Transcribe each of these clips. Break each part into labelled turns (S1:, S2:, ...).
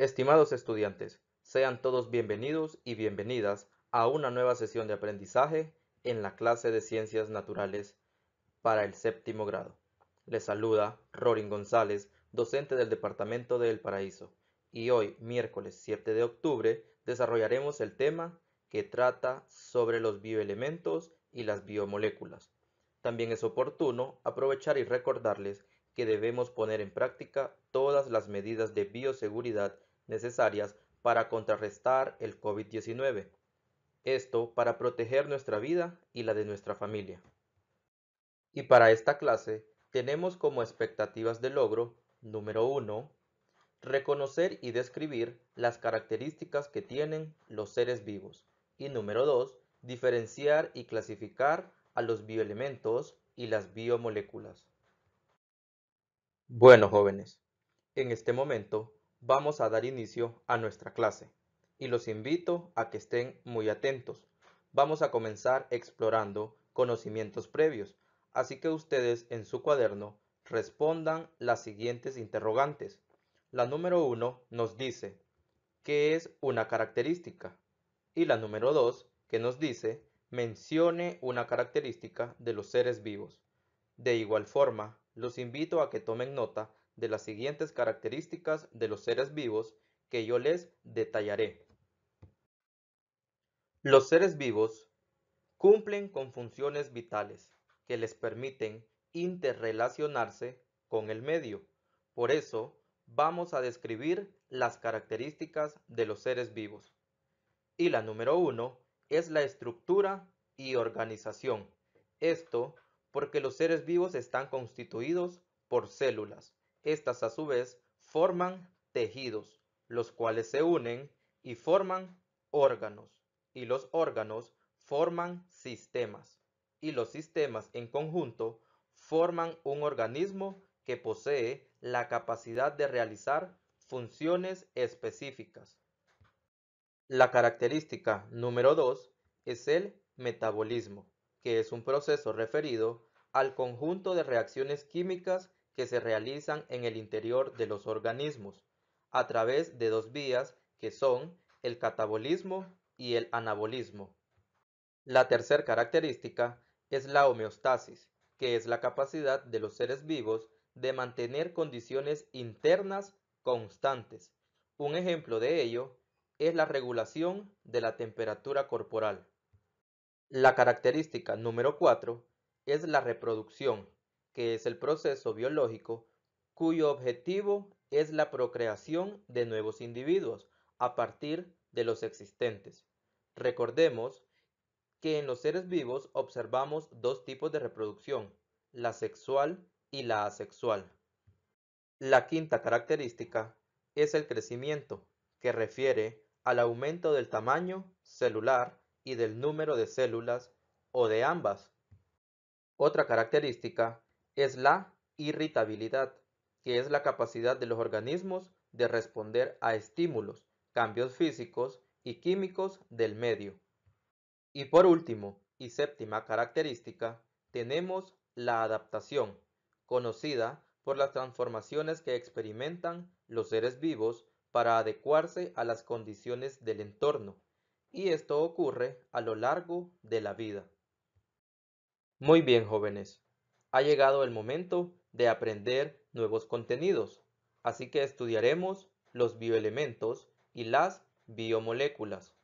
S1: Estimados estudiantes, sean todos bienvenidos y bienvenidas a una nueva sesión de aprendizaje en la clase de Ciencias Naturales para el séptimo grado. Les saluda Rorin González, docente del Departamento del Paraíso, y hoy, miércoles 7 de octubre, desarrollaremos el tema que trata sobre los bioelementos y las biomoléculas. También es oportuno aprovechar y recordarles que debemos poner en práctica todas las medidas de bioseguridad necesarias para contrarrestar el COVID-19. Esto para proteger nuestra vida y la de nuestra familia. Y para esta clase tenemos como expectativas de logro número 1. Reconocer y describir las características que tienen los seres vivos. Y número 2. Diferenciar y clasificar a los bioelementos y las biomoléculas. Bueno, jóvenes, en este momento vamos a dar inicio a nuestra clase y los invito a que estén muy atentos. Vamos a comenzar explorando conocimientos previos, así que ustedes en su cuaderno respondan las siguientes interrogantes. La número uno nos dice, ¿qué es una característica? Y la número 2 que nos dice, mencione una característica de los seres vivos. De igual forma, los invito a que tomen nota de las siguientes características de los seres vivos que yo les detallaré. Los seres vivos cumplen con funciones vitales que les permiten interrelacionarse con el medio. Por eso, vamos a describir las características de los seres vivos. Y la número uno es la estructura y organización. Esto porque los seres vivos están constituidos por células, estas a su vez forman tejidos, los cuales se unen y forman órganos, y los órganos forman sistemas, y los sistemas en conjunto forman un organismo que posee la capacidad de realizar funciones específicas. La característica número 2 es el metabolismo, que es un proceso referido al conjunto de reacciones químicas que se realizan en el interior de los organismos, a través de dos vías que son el catabolismo y el anabolismo. La tercera característica es la homeostasis, que es la capacidad de los seres vivos de mantener condiciones internas constantes. Un ejemplo de ello es la regulación de la temperatura corporal. La característica número 4 es la reproducción, que es el proceso biológico cuyo objetivo es la procreación de nuevos individuos a partir de los existentes. Recordemos que en los seres vivos observamos dos tipos de reproducción, la sexual y la asexual. La quinta característica es el crecimiento, que refiere al aumento del tamaño celular y del número de células o de ambas. Otra característica es la irritabilidad, que es la capacidad de los organismos de responder a estímulos, cambios físicos y químicos del medio. Y por último, y séptima característica, tenemos la adaptación, conocida por las transformaciones que experimentan los seres vivos para adecuarse a las condiciones del entorno, y esto ocurre a lo largo de la vida. Muy bien, jóvenes, ha llegado el momento de aprender nuevos contenidos, así que estudiaremos los bioelementos y las biomoléculas.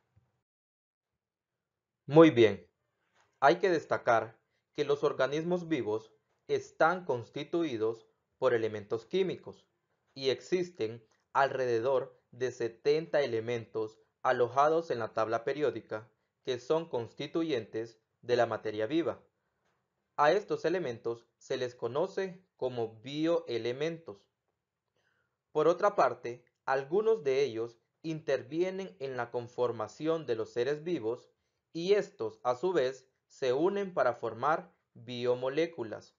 S1: Muy bien, hay que destacar que los organismos vivos están constituidos por elementos químicos y existen alrededor de 70 elementos alojados en la tabla periódica que son constituyentes de la materia viva. A estos elementos se les conoce como bioelementos. Por otra parte, algunos de ellos intervienen en la conformación de los seres vivos y estos a su vez se unen para formar biomoléculas.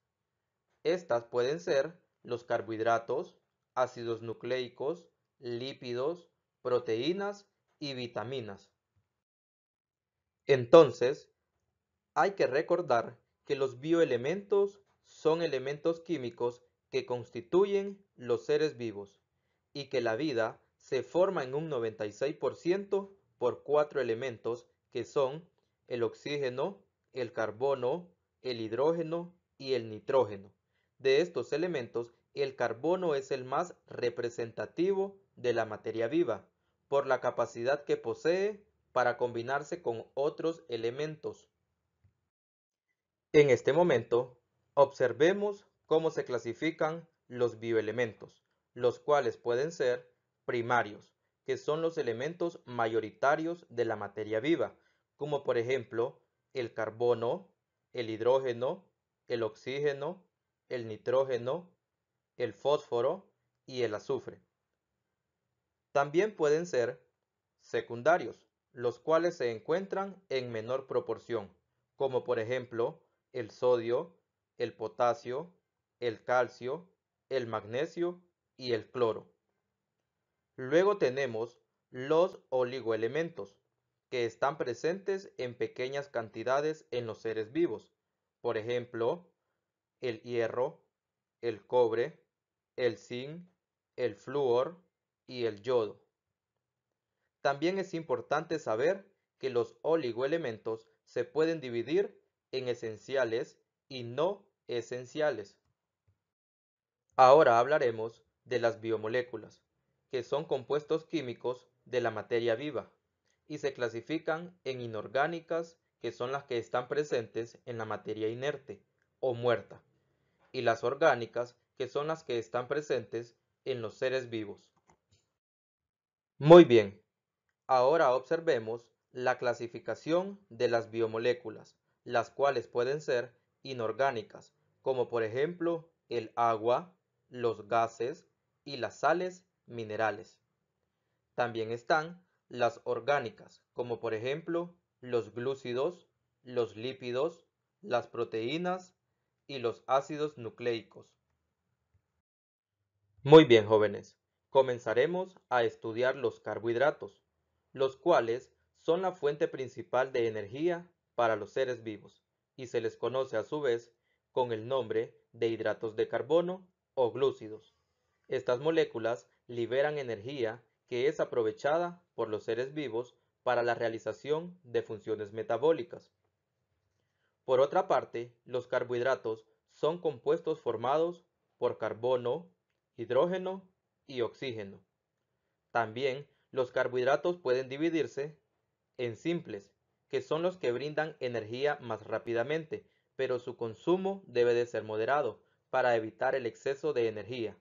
S1: Estas pueden ser los carbohidratos, ácidos nucleicos, lípidos, proteínas y vitaminas. Entonces, hay que recordar que los bioelementos son elementos químicos que constituyen los seres vivos y que la vida se forma en un 96% por cuatro elementos que son el oxígeno, el carbono, el hidrógeno y el nitrógeno. De estos elementos, el carbono es el más representativo de la materia viva, por la capacidad que posee para combinarse con otros elementos. En este momento, observemos cómo se clasifican los bioelementos, los cuales pueden ser primarios, que son los elementos mayoritarios de la materia viva, como por ejemplo el carbono, el hidrógeno, el oxígeno, el nitrógeno, el fósforo y el azufre. También pueden ser secundarios, los cuales se encuentran en menor proporción, como por ejemplo el sodio, el potasio, el calcio, el magnesio y el cloro. Luego tenemos los oligoelementos, que están presentes en pequeñas cantidades en los seres vivos. Por ejemplo, el hierro, el cobre, el zinc, el flúor y el yodo. También es importante saber que los oligoelementos se pueden dividir en esenciales y no esenciales. Ahora hablaremos de las biomoléculas, que son compuestos químicos de la materia viva y se clasifican en inorgánicas, que son las que están presentes en la materia inerte o muerta, y las orgánicas, que son las que están presentes en los seres vivos. Muy bien, ahora observemos la clasificación de las biomoléculas las cuales pueden ser inorgánicas, como por ejemplo el agua, los gases y las sales minerales. También están las orgánicas, como por ejemplo los glúcidos, los lípidos, las proteínas y los ácidos nucleicos. Muy bien jóvenes, comenzaremos a estudiar los carbohidratos, los cuales son la fuente principal de energía para los seres vivos y se les conoce a su vez con el nombre de hidratos de carbono o glúcidos. Estas moléculas liberan energía que es aprovechada por los seres vivos para la realización de funciones metabólicas. Por otra parte, los carbohidratos son compuestos formados por carbono, hidrógeno y oxígeno. También los carbohidratos pueden dividirse en simples que son los que brindan energía más rápidamente, pero su consumo debe de ser moderado para evitar el exceso de energía,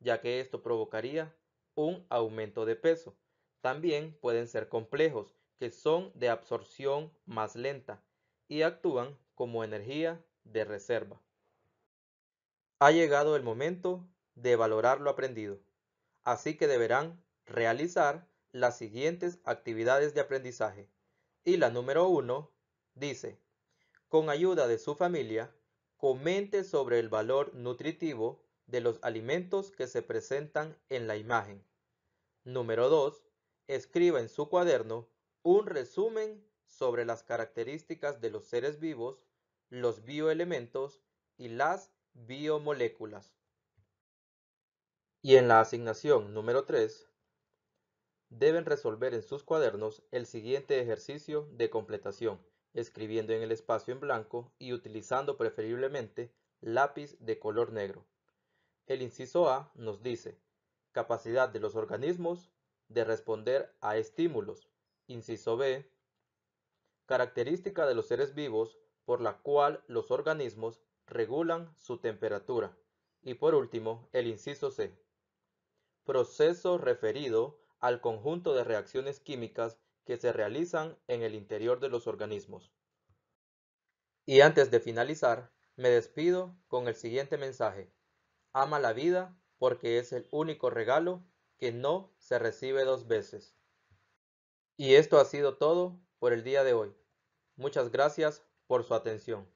S1: ya que esto provocaría un aumento de peso. También pueden ser complejos, que son de absorción más lenta y actúan como energía de reserva. Ha llegado el momento de valorar lo aprendido, así que deberán realizar las siguientes actividades de aprendizaje. Y la número uno dice, con ayuda de su familia, comente sobre el valor nutritivo de los alimentos que se presentan en la imagen. Número 2. Escriba en su cuaderno un resumen sobre las características de los seres vivos, los bioelementos y las biomoléculas. Y en la asignación número 3, Deben resolver en sus cuadernos el siguiente ejercicio de completación, escribiendo en el espacio en blanco y utilizando preferiblemente lápiz de color negro. El inciso A nos dice, capacidad de los organismos de responder a estímulos. Inciso B, característica de los seres vivos por la cual los organismos regulan su temperatura. Y por último, el inciso C, proceso referido al conjunto de reacciones químicas que se realizan en el interior de los organismos. Y antes de finalizar, me despido con el siguiente mensaje. Ama la vida porque es el único regalo que no se recibe dos veces. Y esto ha sido todo por el día de hoy. Muchas gracias por su atención.